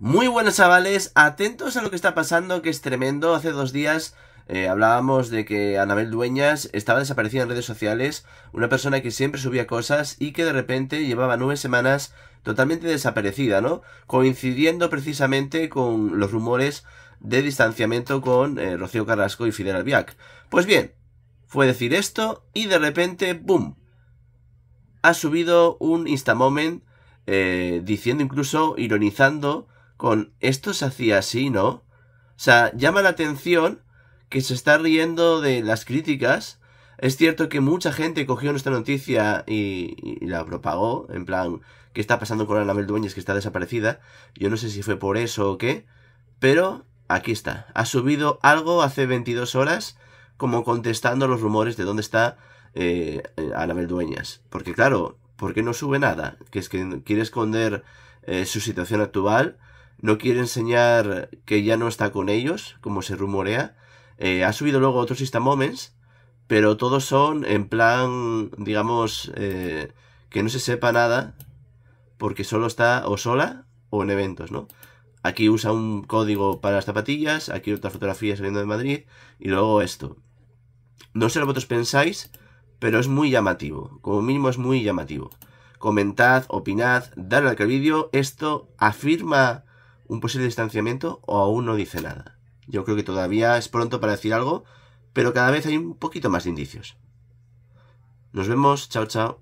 Muy buenas chavales, atentos a lo que está pasando, que es tremendo. Hace dos días eh, hablábamos de que Anabel Dueñas estaba desaparecida en redes sociales, una persona que siempre subía cosas y que de repente llevaba nueve semanas totalmente desaparecida, ¿no? Coincidiendo precisamente con los rumores de distanciamiento con eh, Rocío Carrasco y Fidel Albiac. Pues bien, fue decir esto y de repente, ¡boom! Ha subido un Instamoment eh, diciendo incluso, ironizando, con esto se hacía así, ¿no? O sea, llama la atención que se está riendo de las críticas. Es cierto que mucha gente cogió nuestra noticia y, la propagó, en plan, ¿qué está pasando con Anabel Dueñas que está desaparecida? Yo no sé si fue por eso o qué, pero aquí está. Ha subido algo hace 22 horas como contestando los rumores de dónde está eh, eh Anabel Dueñas. Porque claro, ¿por qué no sube nada? Que es que quiere esconder eh, su situación actual no quiere enseñar que ya no está con ellos, como se rumorea. Eh, ha subido luego otros Insta Moments, pero todos son en plan, digamos, eh, que no se sepa nada, porque solo está o sola o en eventos, ¿no? Aquí usa un código para las zapatillas, aquí otra fotografía saliendo de Madrid, y luego esto. No sé lo que vosotros pensáis, pero es muy llamativo. Como mínimo es muy llamativo. Comentad, opinad, dadle like al vídeo. Esto afirma un posible distanciamiento o aún no dice nada. Yo creo que todavía es pronto para decir algo, pero cada vez hay un poquito más de indicios. Nos vemos, chao chao.